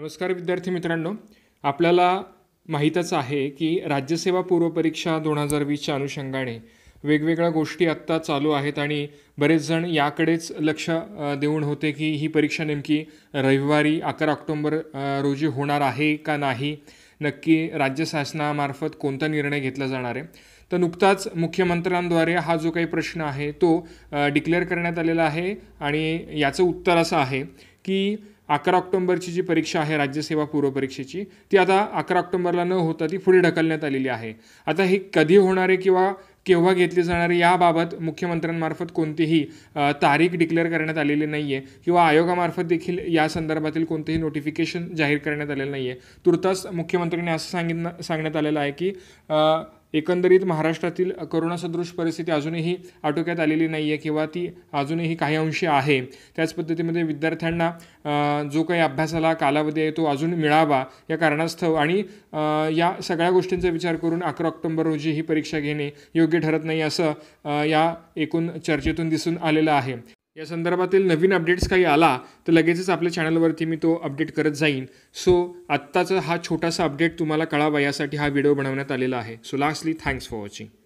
नमस्कार विद्यार्थी मित्रांनो आपल्याला माहीतच आहे की राज्यसेवा पूर्वपरीक्षा दोन हजार वीसच्या अनुषंगाने वेगवेगळ्या गोष्टी आत्ता चालू आहेत आणि बरेच जण याकडेच लक्ष देऊन होते की ही परीक्षा नेमकी रविवारी अकरा ऑक्टोंबर रोजी होणार आहे का नाही नक्की राज्य शासनामार्फत कोणता निर्णय घेतला जाणार आहे तर नुकताच मुख्यमंत्र्यांद्वारे हा जो काही प्रश्न आहे तो डिक्लेअर करण्यात आलेला आहे आणि याचं उत्तर असं आहे की अकरा ऑक्टोंबरची जी परीक्षा आहे राज्यसेवा पूर्व परीक्षेची ती आता अकरा ऑक्टोंबरला न होता ती पुढे ढकलण्यात आलेली आहे आता हे कधी होणारे किंवा केव्हा घेतली जाणारी याबाबत मुख्यमंत्र्यांमार्फत कोणतीही तारीख डिक्लेअर करण्यात आलेली नाही आहे किंवा आयोगामार्फत देखील या संदर्भातील कोणतेही नोटिफिकेशन जाहीर करण्यात आलेलं नाही आहे तुर्तास मुख्यमंत्र्यांनी असं सांगितलं सांगण्यात आलेलं आहे की एकंदरीत महाराष्ट्रातील करोनासदृश परिस्थिती अजूनही आटोक्यात आलेली नाही आहे किंवा ती अजूनही काही अंशी आहे त्याच पद्धतीमध्ये विद्यार्थ्यांना जो काही अभ्यासाला कालावधी आहे तो अजून मिळावा या कारणास्तव आणि या सगळ्या गोष्टींचा विचार करून अकरा ऑक्टोंबर रोजी ही परीक्षा घेणे योग्य ठरत नाही असं या एकूण चर्चेतून दिसून आलेलं आहे या संदर्भातील नवीन अपडेट्स काही आला तर लगेचच आपल्या चॅनलवरती मी तो अपडेट करत जाईन सो आत्ताचा हा छोटासा अपडेट तुम्हाला कळावा यासाठी हा व्हिडिओ बनवण्यात आलेला आहे so lastly thanks for watching